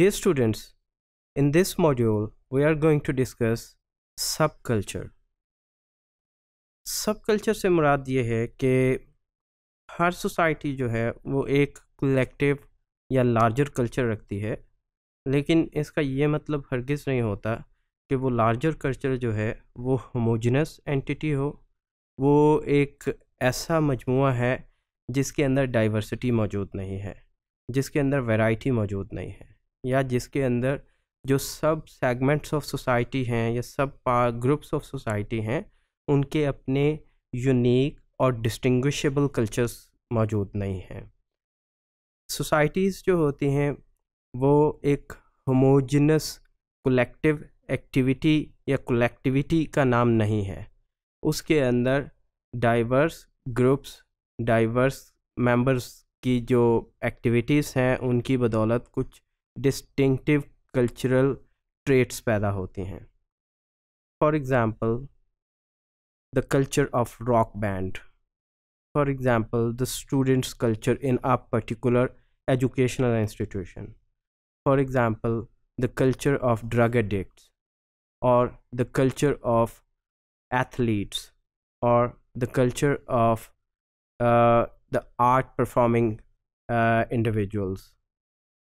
Dear students, in this module, we are going to discuss subculture. Subculture से मुराद ये है कि हर सोसाइटी जो है वो एक collective या लार्जर कल्चर रखती है लेकिन इसका ये मतलब हरगिज़ नहीं होता कि वो लार्जर कल्चर जो है वो होमोजनस एंटिटी हो वो एक ऐसा मजमू है जिसके अंदर diversity मौजूद नहीं है जिसके अंदर variety मौजूद नहीं है या जिसके अंदर जो सब सेगमेंट्स ऑफ सोसाइटी हैं या सब ग्रुप्स ऑफ सोसाइटी हैं उनके अपने यूनिक और डिस्टिंग्विशेबल कल्चर्स मौजूद नहीं हैं सोसाइटीज़ जो होती हैं वो एक होमोजिनस कलेक्टिव एक्टिविटी या कलेक्टिविटी का नाम नहीं है उसके अंदर डाइवर्स ग्रुप्स डाइवर्स मेंबर्स की जो एक्टिविटीज़ हैं उनकी बदौलत कुछ डिस्टिंक्टिव कल्चरल ट्रेट्स पैदा होते हैं for example the culture of rock band for example the students culture in a particular educational institution for example the culture of drug addict और द कल्चर ऑफ एथलीट्स और the culture of the art performing individuals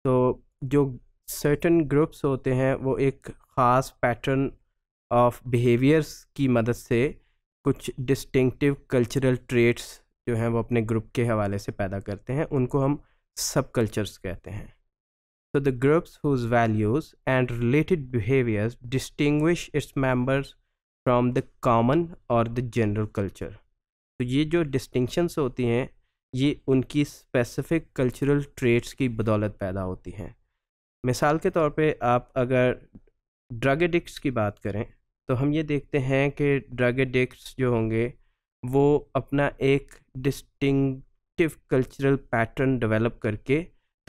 तो जो certain groups होते हैं वो एक ख़ास pattern of behaviours की मदद से कुछ डिस्टिंक्टिव कल्चरल ट्रेट्स जो हैं वो अपने ग्रुप के हवाले से पैदा करते हैं उनको हम सब कल्चर्स कहते हैं so the groups whose values and related behaviours distinguish its members from the common और द जनरल कल्चर तो ये जो डिस्टिंगशंस होती हैं ये उनकी स्पेसिफिक कल्चरल ट्रेट्स की बदौलत पैदा होती हैं मिसाल के तौर पे आप अगर ड्रग एडिक्ट्स की बात करें तो हम ये देखते हैं कि ड्रग एडिक्ट्स जो होंगे वो अपना एक डिस्टिंगटिव कल्चरल पैटर्न डेवलप करके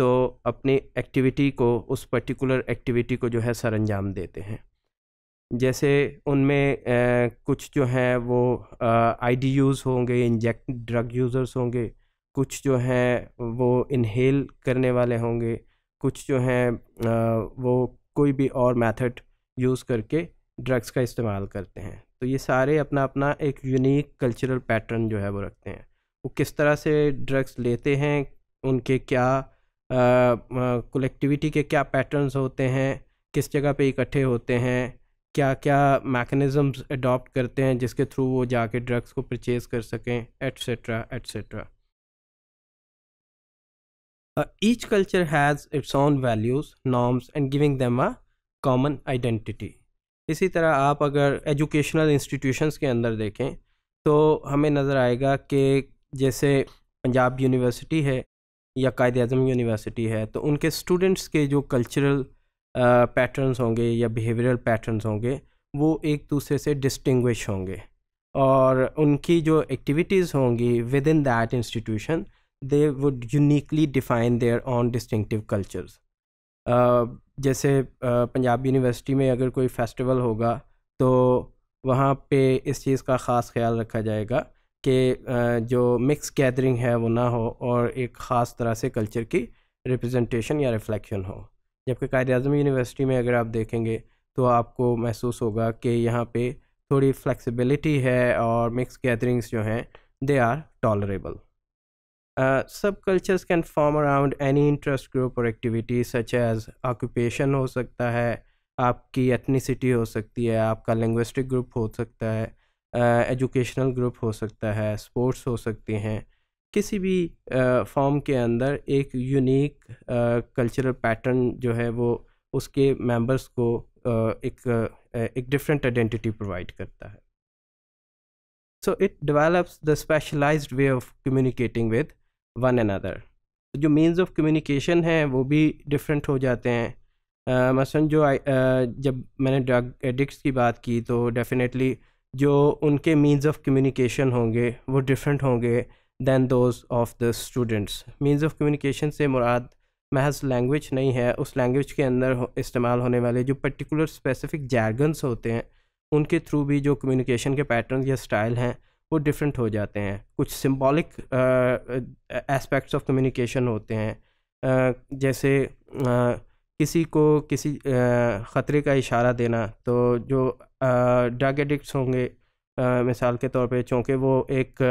तो अपनी एक्टिविटी को उस पर्टिकुलर एक्टिविटी को जो है सर अंजाम देते हैं जैसे उनमें कुछ जो हैं वो आई डी यूज़ होंगे इंजेक्ट ड्रग यूज़र्स होंगे कुछ जो हैं वो इनहेल करने वाले होंगे कुछ जो हैं वो कोई भी और मेथड यूज़ करके ड्रग्स का इस्तेमाल करते हैं तो ये सारे अपना अपना एक यूनिक कल्चरल पैटर्न जो है वो रखते हैं वो किस तरह से ड्रग्स लेते हैं उनके क्या कलेक्टिविटी के क्या पैटर्न्स होते हैं किस जगह पे इकट्ठे होते हैं क्या क्या मैकेनिज़म्स अडॉप्ट करते हैं जिसके थ्रू वो जाके ड्रग्स को परचेज़ कर सकें etcetera etcetera Uh, each culture has its own values, norms and giving them a common identity. इसी तरह आप अगर एजुकेशनल institutions के अंदर देखें तो हमें नज़र आएगा कि जैसे पंजाब यूनिवर्सिटी है या कायद अजम यूनिवर्सिटी है तो उनके स्टूडेंट्स के जो कल्चरल पैटर्न्स uh, होंगे या बिहेवियरल पैटर्न्स होंगे वो एक दूसरे से डिस्टिंग्विश होंगे और उनकी जो एक्टिविटीज़ होंगी within that institution they would uniquely define their own distinctive cultures. Uh, जैसे uh, पंजाब यूनिवर्सिटी में अगर कोई फेस्टिवल होगा तो वहाँ पे इस चीज़ का ख़ास ख्याल रखा जाएगा कि uh, जो मिक्स गैदरिंग है वो ना हो और एक ख़ास तरह से कल्चर की रिप्रेजेंटेशन या रिफ्लेक्शन हो जबकि कायद अजम यूनिवर्सिटी में अगर आप देखेंगे तो आपको महसूस होगा कि यहाँ पे थोड़ी फ्लेक्सिबिलिटी है और मिक्स गैदरिंग्स जो हैं they are tolerable Uh, cultures can form around any interest group और activity such as हो सकता है आपकी एथनीसिटी हो सकती है आपका लिंग्विस्टिक ग्रुप हो सकता है एजुकेशनल uh, ग्रुप हो सकता है स्पोर्ट्स हो सकते हैं किसी भी फॉर्म uh, के अंदर एक यूनिक कल्चरल पैटर्न जो है वो उसके मेंबर्स को uh, एक uh, एक डिफरेंट आइडेंटिटी प्रोवाइड करता है so it develops the specialised way of communicating with one another तो जो मीन्स ऑफ कम्युनिकेशन है वो भी डिफरेंट हो जाते हैं मसलन जो जब मैंने ड्रग एडिक्ट की बात की तो डेफिनेटली जो उनके मीन्स ऑफ कम्युनिकेशन होंगे वो डिफरेंट होंगे than those of the students means of communication से मुराद महज लैंग्वेज नहीं है उस लैंग्वेज के अंदर हो, इस्तेमाल होने वाले जो पर्टिकुलर स्पेसिफिक जैगन्स होते हैं उनके थ्रू भी जो कम्युनिकेशन के पैटर्न या स्टाइल हैं वो डिफरेंट हो जाते हैं कुछ सिम्बॉलिक एस्पेक्ट्स ऑफ कम्युनिकेशन होते हैं uh, जैसे uh, किसी को किसी ख़तरे का इशारा देना तो जो ड्रग एडिक्ट्स होंगे मिसाल के तौर पे चूँकि वो एक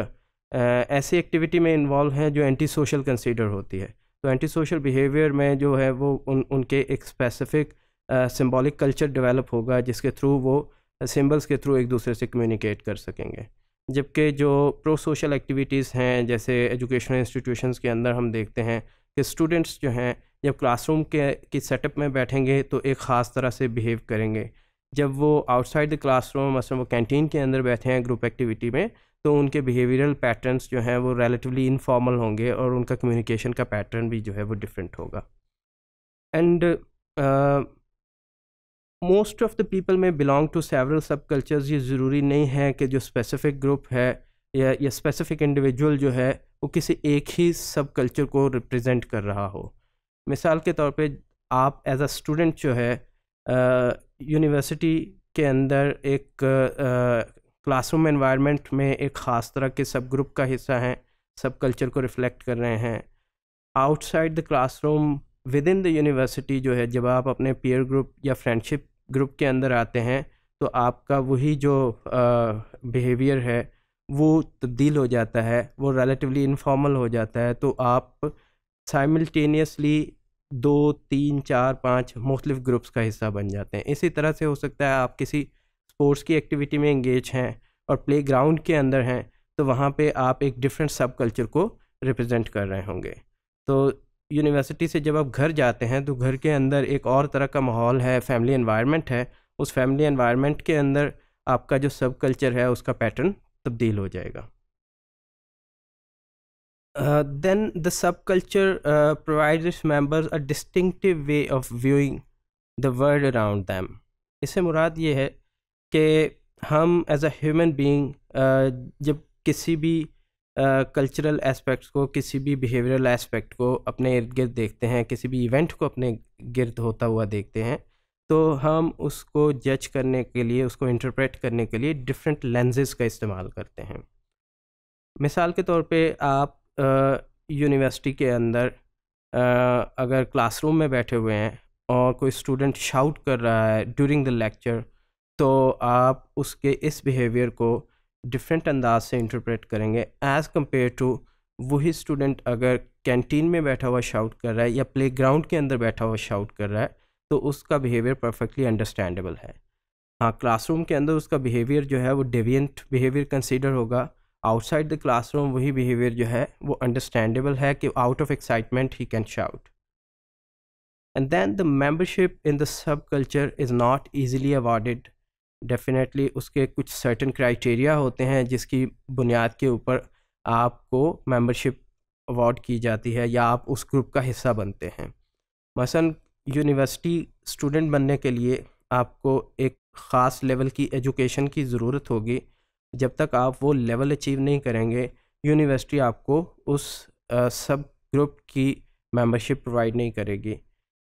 ऐसी एक्टिविटी में इन्वॉल्व हैं जो एंटी सोशल कंसीडर होती है तो एंटी सोशल बिहेवियर में जो है वो उन उनके एक स्पेसिफिक सिम्बॉलिक कल्चर डेवलप होगा जिसके थ्रू वो सिम्बल्स के थ्रू एक दूसरे से कम्युनिकेट कर सकेंगे जबकि जो प्रो सोशल एक्टिविटीज़ हैं जैसे एजुकेशनल इंस्टीट्यूशंस के अंदर हम देखते हैं कि स्टूडेंट्स जो हैं जब क्लासरूम के की सेटअप में बैठेंगे तो एक ख़ास तरह से बिहेव करेंगे जब वो आउटसाइड द क्लासरूम मतलब वो कैंटीन के अंदर बैठे हैं ग्रुप एक्टिविटी में तो उनके बिहेवियरल पैटर्न्स जो हैं वो रिलेटिवली इनफॉर्मल होंगे और उनका कम्युनिकेशन का पैटर्न भी जो है वो डिफरेंट होगा and most of the people में belong to several sub cultures ये ज़रूरी नहीं है कि जो स्पेसिफ़िक ग्रुप है या या स्पेसिफ़िक इंडिविजुअल जो है वो किसी एक ही सब कल्चर को रिप्रेजेंट कर रहा हो मिसाल के तौर पे आप एज अ स्टूडेंट जो है यूनिवर्सिटी के अंदर एक क्लासरूम एनवायरनमेंट में एक ख़ास तरह के सब ग्रुप का हिस्सा हैं सब कल्चर को रिफ़्लेक्ट कर रहे हैं outside the classroom within the university जो है जब आप अपने पीयर ग्रुप या फ्रेंडशिप ग्रुप के अंदर आते हैं तो आपका वही जो बिहेवियर है वो तब्दील हो जाता है वो रिलेटिवली इनफॉर्मल हो जाता है तो आप साइमल्टेनियसली दो तीन चार पाँच मुख्तलिफ ग्रुप्स का हिस्सा बन जाते हैं इसी तरह से हो सकता है आप किसी स्पोर्ट्स की एक्टिविटी में इंगेज हैं और प्ले ग्राउंड के अंदर हैं तो वहाँ पे आप एक डिफरेंट सब कल्चर को रिप्रेजेंट कर रहे होंगे तो यूनिवर्सिटी से जब आप घर जाते हैं तो घर के अंदर एक और तरह का माहौल है फैमिली इन्वायरमेंट है उस फैमिली इन्वायरमेंट के अंदर आपका जो सब कल्चर है उसका पैटर्न तब्दील हो जाएगा then the sub culture provide its members a distinctive way of viewing the world around them इससे मुराद ये है कि हम एज अ ह्यूमन बींग जब किसी भी कल्चरल एस्पेक्ट्स को किसी भी बिहेवियरल एस्पेक्ट को अपने इर्द गिर्द देखते हैं किसी भी इवेंट को अपने गिर्द होता हुआ देखते हैं तो हम उसको जज करने के लिए उसको इंटरप्रेट करने के लिए डिफरेंट लेंजेज का इस्तेमाल करते हैं मिसाल के तौर पे आप यूनिवर्सिटी के अंदर आ, अगर क्लासरूम में बैठे हुए हैं और कोई स्टूडेंट शाउट कर रहा है ड्यूरिंग द लेक्चर तो आप उसके इस बिहेवियर को डिफरेंट अंदाज से इंटरप्रेट करेंगे एज़ कम्पेयर टू वही स्टूडेंट अगर कैंटीन में बैठा हुआ शाउट कर रहा है या प्ले ग्राउंड के अंदर बैठा हुआ शाउट कर रहा है तो उसका बिहेवियर परफेक्टली अंडरस्टैंडेबल है हाँ क्लासरूम के अंदर उसका बिहेवियर जो है वो डेवियंट बिहेवियर कंसिडर होगा आउटसाइड द क्लासरूम वही बिहेवियर जो है वो अंडरस्टैंडेबल है कि out of excitement he can shout and then the membership in the sub culture is not easily awarded definitely उसके कुछ सर्टन क्राइटेरिया होते हैं जिसकी बुनियाद के ऊपर आपको मेंबरशिप अवार्ड की जाती है या आप उस ग्रुप का हिस्सा बनते हैं मसलन यूनिवर्सिटी स्टूडेंट बनने के लिए आपको एक ख़ास लेवल की एजुकेशन की ज़रूरत होगी जब तक आप वो लेवल अचीव नहीं करेंगे यूनिवर्सिटी आपको उस आ, सब ग्रुप की मेंबरशिप प्रोवाइड नहीं करेगी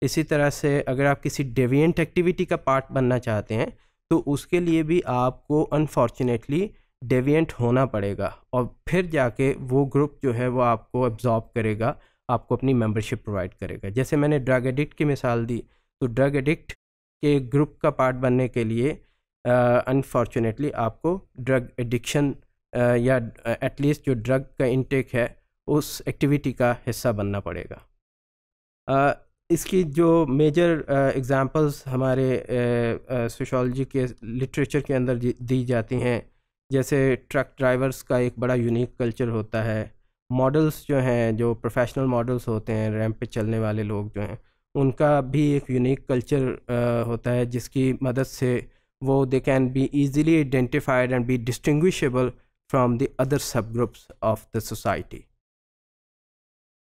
इसी तरह से अगर आप किसी डेवियंट एक्टिविटी का पार्ट बनना चाहते हैं तो उसके लिए भी आपको अनफॉर्चुनेटली डेविएंट होना पड़ेगा और फिर जाके वो ग्रुप जो है वो आपको एब्जॉर्ब करेगा आपको अपनी मेंबरशिप प्रोवाइड करेगा जैसे मैंने ड्रग एडिक्ट की मिसाल दी तो ड्रग एडिक्ट के ग्रुप का पार्ट बनने के लिए अनफॉर्चुनेटली uh, आपको ड्रग एडिक्शन uh, या एटलीस्ट uh, जो ड्रग का इनटेक है उस एक्टिविटी का हिस्सा बनना पड़ेगा इसकी जो मेजर एग्ज़ाम्पल्स हमारे सोशोलॉजी के लिटरेचर के अंदर दी जाती हैं जैसे ट्रक ड्राइवर्स का एक बड़ा यूनिक कल्चर होता है मॉडल्स जो हैं जो प्रोफेशनल मॉडल्स होते हैं रैंप पे चलने वाले लोग जो हैं उनका भी एक यूनिक कल्चर होता है जिसकी मदद से वो they can be easily identified and be distinguishable from the other sub groups of the society